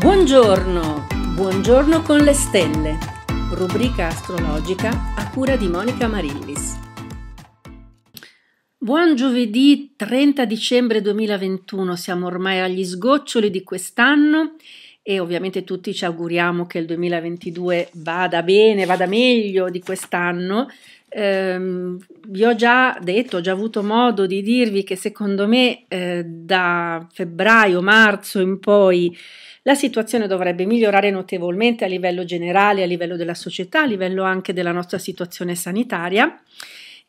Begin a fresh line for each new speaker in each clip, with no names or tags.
Buongiorno, buongiorno con le stelle, rubrica astrologica a cura di Monica Marillis. Buon giovedì 30 dicembre 2021, siamo ormai agli sgoccioli di quest'anno e ovviamente tutti ci auguriamo che il 2022 vada bene, vada meglio di quest'anno, Ehm, vi ho già detto, ho già avuto modo di dirvi che secondo me eh, da febbraio, marzo in poi la situazione dovrebbe migliorare notevolmente a livello generale, a livello della società, a livello anche della nostra situazione sanitaria.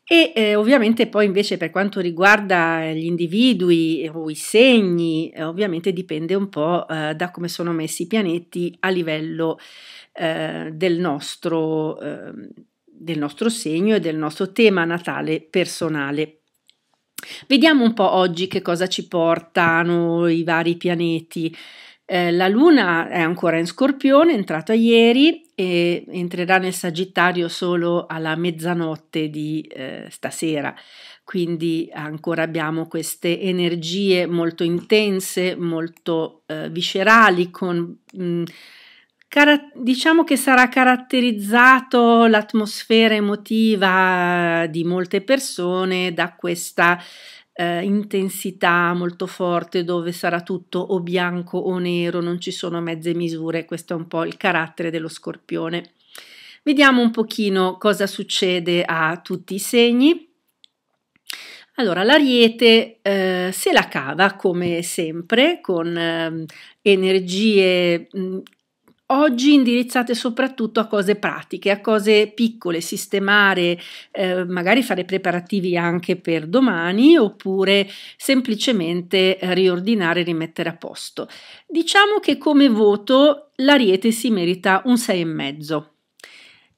E eh, ovviamente poi invece per quanto riguarda gli individui o i segni, eh, ovviamente dipende un po' eh, da come sono messi i pianeti a livello eh, del nostro ehm, del nostro segno e del nostro tema natale personale. Vediamo un po' oggi che cosa ci portano i vari pianeti. Eh, la Luna è ancora in Scorpione, è entrata ieri e entrerà nel Sagittario solo alla mezzanotte di eh, stasera. Quindi ancora abbiamo queste energie molto intense, molto eh, viscerali, con mh, Cara- diciamo che sarà caratterizzato l'atmosfera emotiva di molte persone da questa eh, intensità molto forte dove sarà tutto o bianco o nero, non ci sono mezze misure, questo è un po' il carattere dello scorpione. Vediamo un pochino cosa succede a tutti i segni. Allora, l'ariete eh, se la cava come sempre con eh, energie mh, oggi indirizzate soprattutto a cose pratiche, a cose piccole, sistemare, eh, magari fare preparativi anche per domani oppure semplicemente riordinare e rimettere a posto. Diciamo che come voto l'ariete si merita un 6,5.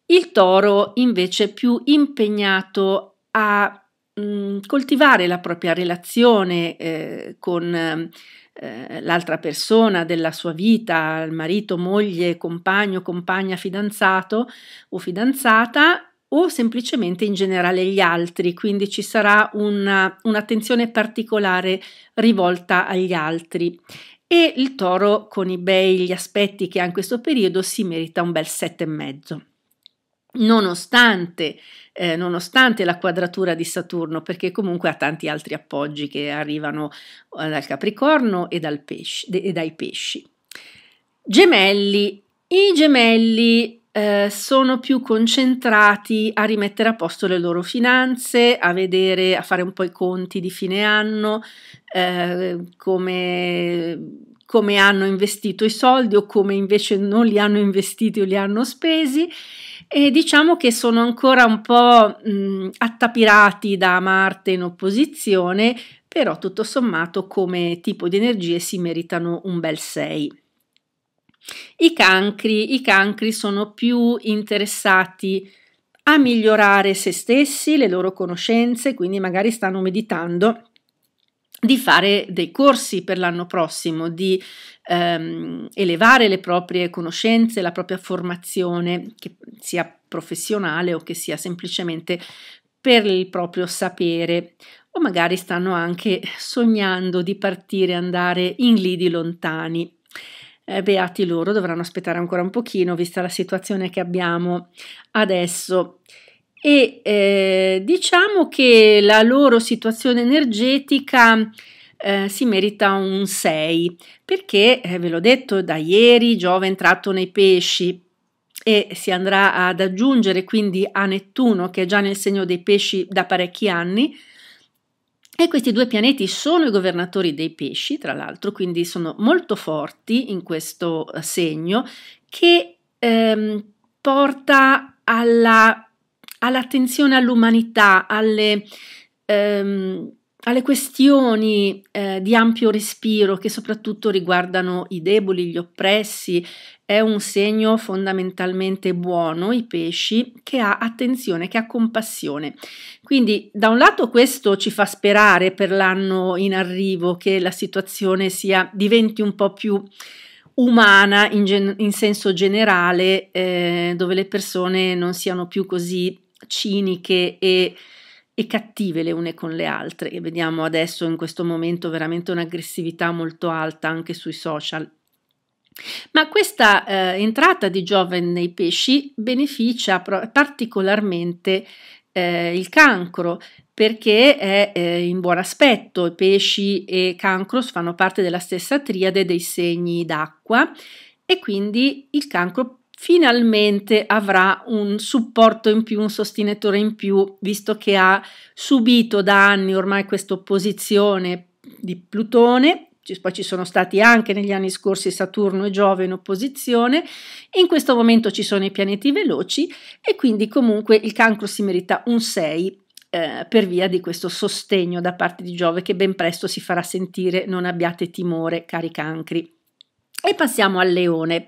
Il toro invece è più impegnato a mh, mm, coltivare la propria relazione eh, con eh, l'altra persona della sua vita, il marito, moglie, compagno, compagna, fidanzato o fidanzata o semplicemente in generale gli altri, quindi ci sarà una, un'attenzione particolare rivolta agli altri. E il toro con i bei gli aspetti che ha in questo periodo si merita un bel sette e mezzo. Nonostante, eh, nonostante, la quadratura di Saturno, perché comunque ha tanti altri appoggi che arrivano eh, dal Capricorno e, dal pesce, e dai pesci. Gemelli. I gemelli eh, sono più concentrati a rimettere a posto le loro finanze, a vedere, a fare un po' i conti di fine anno, eh, come come hanno investito i soldi o come invece non li hanno investiti o li hanno spesi e diciamo che sono ancora un po' mh, attapirati da Marte in opposizione, però tutto sommato come tipo di energie si meritano un bel 6. I cancri, I cancri sono più interessati a migliorare se stessi, le loro conoscenze, quindi magari stanno meditando di fare dei corsi per l'anno prossimo, di ehm, elevare le proprie conoscenze, la propria formazione, che sia professionale o che sia semplicemente per il proprio sapere o magari stanno anche sognando di partire, andare in lidi lontani. Eh, beati loro, dovranno aspettare ancora un pochino, vista la situazione che abbiamo adesso e eh, diciamo che la loro situazione energetica eh, si merita un 6 perché eh, ve l'ho detto da ieri Giove è entrato nei pesci e si andrà ad aggiungere quindi a Nettuno che è già nel segno dei pesci da parecchi anni e questi due pianeti sono i governatori dei pesci, tra l'altro, quindi sono molto forti in questo eh, segno che ehm, porta alla all'attenzione all'umanità, alle, ehm, alle questioni eh, di ampio respiro che soprattutto riguardano i deboli, gli oppressi, è un segno fondamentalmente buono, i pesci, che ha attenzione, che ha compassione. Quindi da un lato questo ci fa sperare per l'anno in arrivo che la situazione sia, diventi un po' più umana in, gen- in senso generale, eh, dove le persone non siano più così ciniche e, e cattive le une con le altre e vediamo adesso in questo momento veramente un'aggressività molto alta anche sui social. Ma questa eh, entrata di Giove nei pesci beneficia particolarmente eh, il cancro perché è eh, in buon aspetto, i pesci e cancro fanno parte della stessa triade dei segni d'acqua e quindi il cancro finalmente avrà un supporto in più, un sostenitore in più, visto che ha subito da anni ormai questa opposizione di Plutone poi ci sono stati anche negli anni scorsi Saturno e Giove in opposizione, in questo momento ci sono i pianeti veloci e quindi comunque il cancro si merita un 6 eh, per via di questo sostegno da parte di Giove che ben presto si farà sentire, non abbiate timore cari cancri. E passiamo al leone.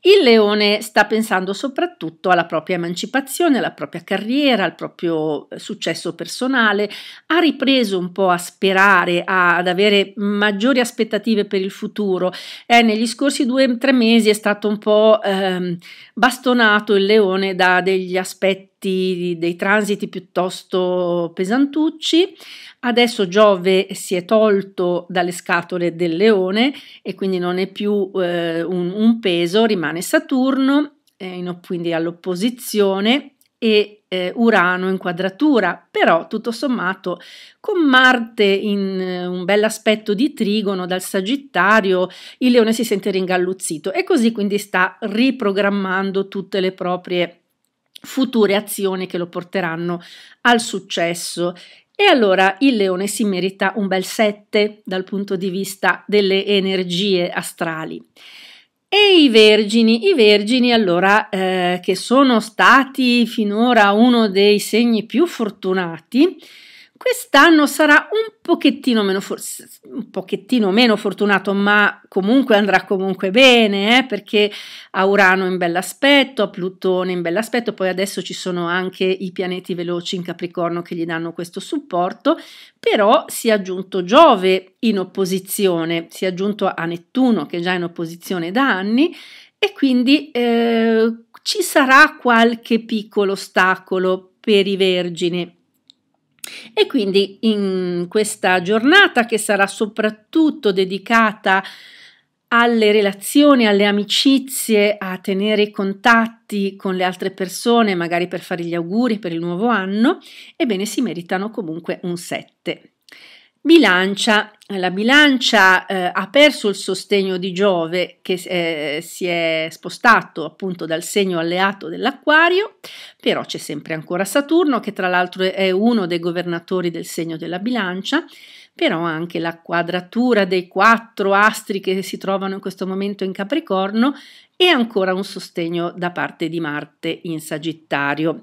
Il leone sta pensando soprattutto alla propria emancipazione, alla propria carriera, al proprio eh, successo personale, ha ripreso un po' a sperare, a, ad avere maggiori aspettative per il futuro. Eh, negli scorsi due o tre mesi è stato un po' ehm, bastonato il leone da degli aspetti aspetti dei transiti piuttosto pesantucci. Adesso Giove si è tolto dalle scatole del leone e quindi non è più eh, un, un, peso, rimane Saturno, eh, in, quindi all'opposizione e eh, Urano in quadratura, però tutto sommato con Marte in eh, un bel aspetto di trigono dal Sagittario, il leone si sente ringalluzzito e così quindi sta riprogrammando tutte le proprie future azioni che lo porteranno al successo. E allora il leone si merita un bel 7 dal punto di vista delle energie astrali. E i vergini, i vergini allora eh, che sono stati finora uno dei segni più fortunati, Quest'anno sarà un pochettino meno, forse, un pochettino meno fortunato, ma comunque andrà comunque bene, eh, perché ha Urano in bell'aspetto, ha Plutone in bell'aspetto, poi adesso ci sono anche i pianeti veloci in Capricorno che gli danno questo supporto, però si è aggiunto Giove in opposizione, si è aggiunto a Nettuno che è già in opposizione da anni e quindi eh, ci sarà qualche piccolo ostacolo per i vergini e quindi in questa giornata che sarà soprattutto dedicata alle relazioni, alle amicizie, a tenere i contatti con le altre persone, magari per fare gli auguri per il nuovo anno, ebbene si meritano comunque un 7. Bilancia. La bilancia eh, ha perso il sostegno di Giove che eh, si è spostato appunto dal segno alleato dell'acquario, però c'è sempre ancora Saturno che tra l'altro è uno dei governatori del segno della bilancia, però anche la quadratura dei quattro astri che si trovano in questo momento in Capricorno e ancora un sostegno da parte di Marte in Sagittario.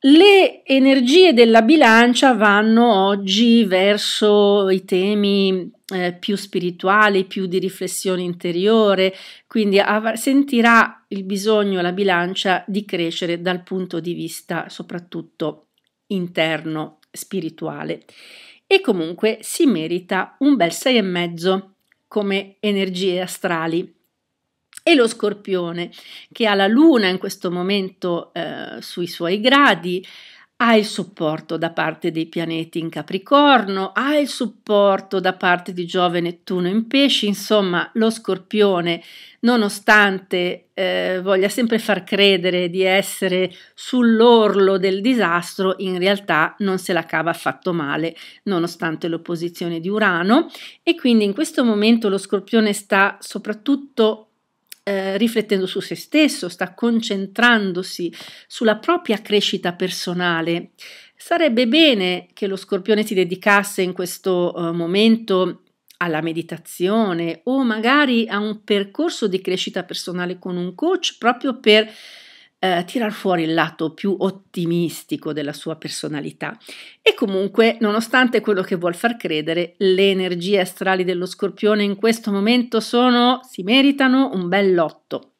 Le energie della bilancia vanno oggi verso i temi eh, più spirituali, più di riflessione interiore, quindi av- sentirà il bisogno la bilancia di crescere dal punto di vista soprattutto interno, spirituale. E comunque si merita un bel 6,5 come energie astrali e lo scorpione, che ha la luna in questo momento eh, sui suoi gradi, ha il supporto da parte dei pianeti in Capricorno, ha il supporto da parte di Giove Nettuno in Pesci, insomma lo Scorpione, nonostante eh, voglia sempre far credere di essere sull'orlo del disastro, in realtà non se la cava affatto male, nonostante l'opposizione di Urano e quindi in questo momento lo Scorpione sta soprattutto eh, riflettendo su se stesso, sta concentrandosi sulla propria crescita personale. Sarebbe bene che lo scorpione si dedicasse in questo eh, momento alla meditazione o magari a un percorso di crescita personale con un coach proprio per eh, tirar fuori il lato più ottimistico della sua personalità e comunque, nonostante quello che vuol far credere, le energie astrali dello scorpione in questo momento sono, si meritano un bel lotto.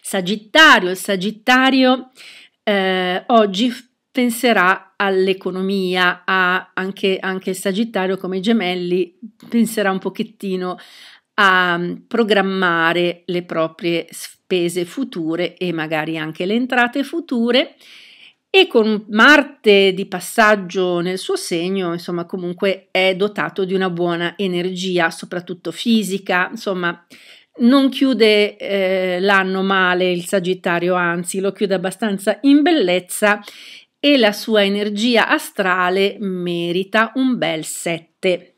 Sagittario, il Sagittario eh, oggi penserà all'economia, anche, anche il Sagittario come i gemelli penserà un pochettino a mm, programmare le proprie spese future e magari anche le entrate future e con Marte di passaggio nel suo segno, insomma, comunque è dotato di una buona energia, soprattutto fisica, insomma, non chiude eh, l'anno male il Sagittario, anzi lo chiude abbastanza in bellezza e la sua energia astrale merita un bel 7.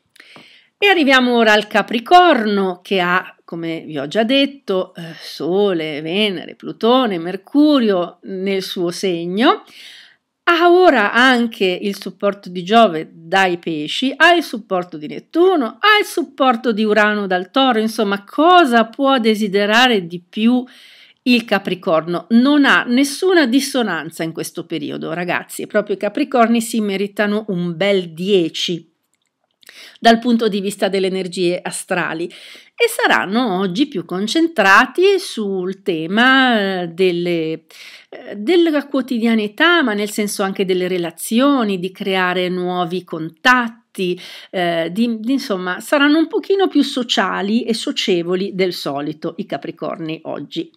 E arriviamo ora al Capricorno che ha, come vi ho già detto, eh, Sole, Venere, Plutone, Mercurio nel suo segno. Ha ora anche il supporto di Giove dai pesci, ha il supporto di Nettuno, ha il supporto di Urano dal toro, insomma cosa può desiderare di più il Capricorno? Non ha nessuna dissonanza in questo periodo, ragazzi, proprio i Capricorni si meritano un bel 10 dal punto di vista delle energie astrali e saranno oggi più concentrati sul tema eh, delle, eh, della quotidianità, ma nel senso anche delle relazioni, di creare nuovi contatti. Eh, di, di, insomma, saranno un pochino più sociali e socievoli del solito i Capricorni oggi.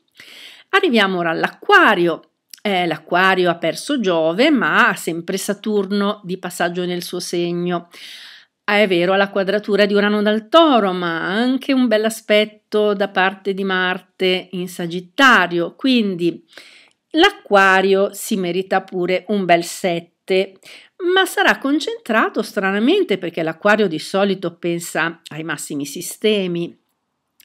Arriviamo ora all'Acquario. Eh, L'Acquario ha perso Giove, ma ha sempre Saturno di passaggio nel suo segno. Ah, è vero, ha la quadratura di Urano dal Toro, ma anche un bel aspetto da parte di Marte in Sagittario, quindi l'Aquario si merita pure un bel 7, ma sarà concentrato stranamente perché l'Aquario di solito pensa ai massimi sistemi,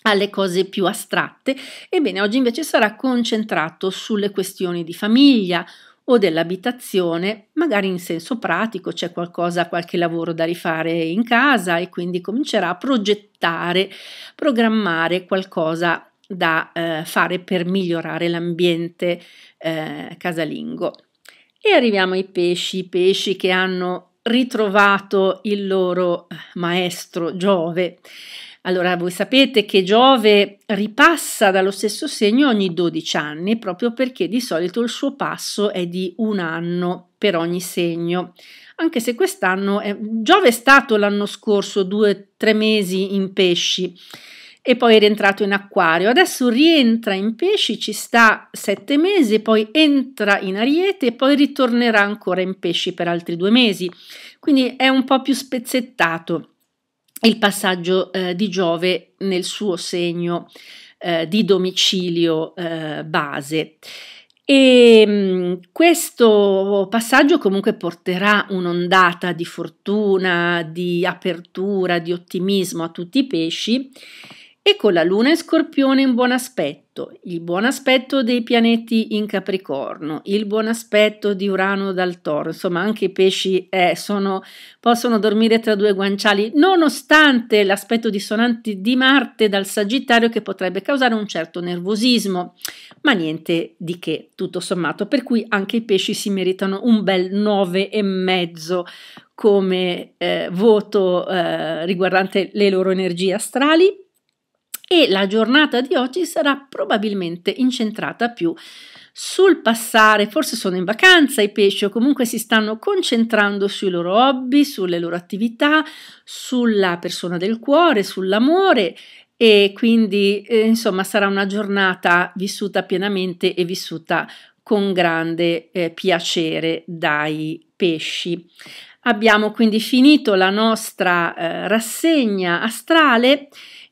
alle cose più astratte, ebbene oggi invece sarà concentrato sulle questioni di famiglia, o dell'abitazione, magari in senso pratico c'è qualcosa, qualche lavoro da rifare in casa e quindi comincerà a progettare, programmare qualcosa da eh, fare per migliorare l'ambiente eh, casalingo. E arriviamo ai pesci, i pesci che hanno ritrovato il loro eh, maestro Giove allora, voi sapete che Giove ripassa dallo stesso segno ogni 12 anni, proprio perché di solito il suo passo è di un anno per ogni segno, anche se quest'anno è... Giove è stato l'anno scorso due o tre mesi in pesci e poi è rientrato in acquario, adesso rientra in pesci, ci sta sette mesi, poi entra in ariete e poi ritornerà ancora in pesci per altri due mesi, quindi è un po' più spezzettato il passaggio eh, di Giove nel suo segno eh, di domicilio eh, base. E ehm, questo passaggio comunque porterà un'ondata di fortuna, di apertura, di ottimismo a tutti i pesci e con la luna in scorpione in buon aspetto tutto, il buon aspetto dei pianeti in Capricorno, il buon aspetto di Urano dal Toro, insomma anche i pesci eh, sono, possono dormire tra due guanciali, nonostante l'aspetto dissonante di Marte dal Sagittario che potrebbe causare un certo nervosismo, ma niente di che, tutto sommato, per cui anche i pesci si meritano un bel 9,5 come eh, voto eh, riguardante le loro energie astrali e la giornata di oggi sarà probabilmente incentrata più sul passare, forse sono in vacanza i pesci o comunque si stanno concentrando sui loro hobby, sulle loro attività, sulla persona del cuore, sull'amore e quindi eh, insomma sarà una giornata vissuta pienamente e vissuta con grande eh, piacere dai pesci. Abbiamo quindi finito la nostra eh, rassegna astrale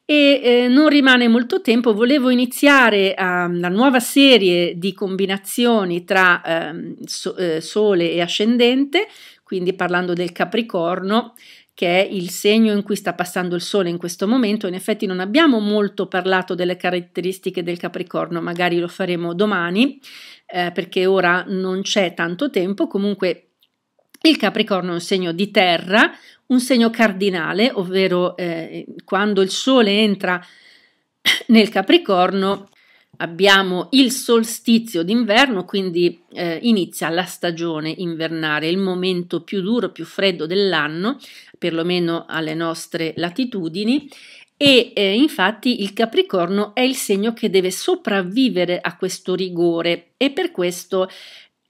e eh, non rimane molto tempo, volevo iniziare uh, la nuova serie di combinazioni tra uh, so, uh, Sole e Ascendente, quindi parlando del Capricorno, che è il segno in cui sta passando il Sole in questo momento. In effetti non abbiamo molto parlato delle caratteristiche del Capricorno, magari lo faremo domani, eh, perché ora non c'è tanto tempo, comunque il Capricorno è un segno di terra, un segno cardinale, ovvero eh, quando il Sole entra nel Capricorno abbiamo il solstizio d'inverno, quindi eh, inizia la stagione invernale, il momento più duro, più freddo dell'anno, perlomeno alle nostre latitudini. E eh, infatti il Capricorno è il segno che deve sopravvivere a questo rigore e per questo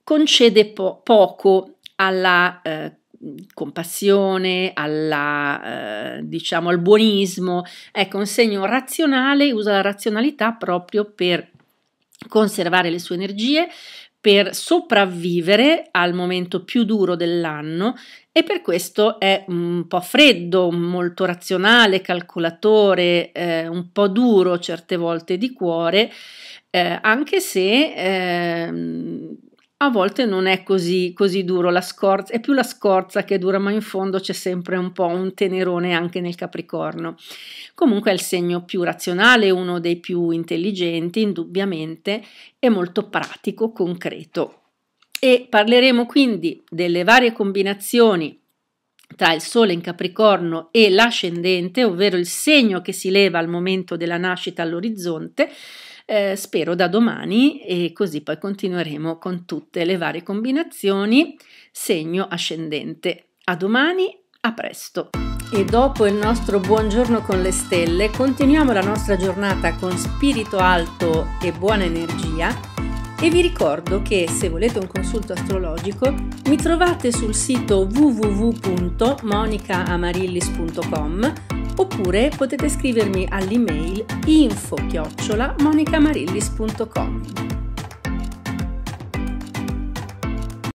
concede po- poco alla eh, compassione, alla, eh, diciamo, al buonismo. Ecco, un segno razionale usa la razionalità proprio per conservare le sue energie, per sopravvivere al momento più duro dell'anno e per questo è un po' freddo, molto razionale, calcolatore, eh, un po' duro certe volte di cuore, eh, anche se eh, a volte non è così, così duro la scorza, è più la scorza che dura, ma in fondo c'è sempre un po' un tenerone anche nel Capricorno. Comunque è il segno più razionale, uno dei più intelligenti, indubbiamente, e molto pratico, concreto. E parleremo quindi delle varie combinazioni tra il Sole in Capricorno e l'ascendente, ovvero il segno che si leva al momento della nascita all'orizzonte, eh, spero da domani e così poi continueremo con tutte le varie combinazioni segno ascendente. A domani, a presto! E dopo il nostro buongiorno con le stelle, continuiamo la nostra giornata con spirito alto e buona energia e vi ricordo che se volete un consulto astrologico mi trovate sul sito www.monicaamarillis.com oppure potete scrivermi all'email info-monicamarillis.com.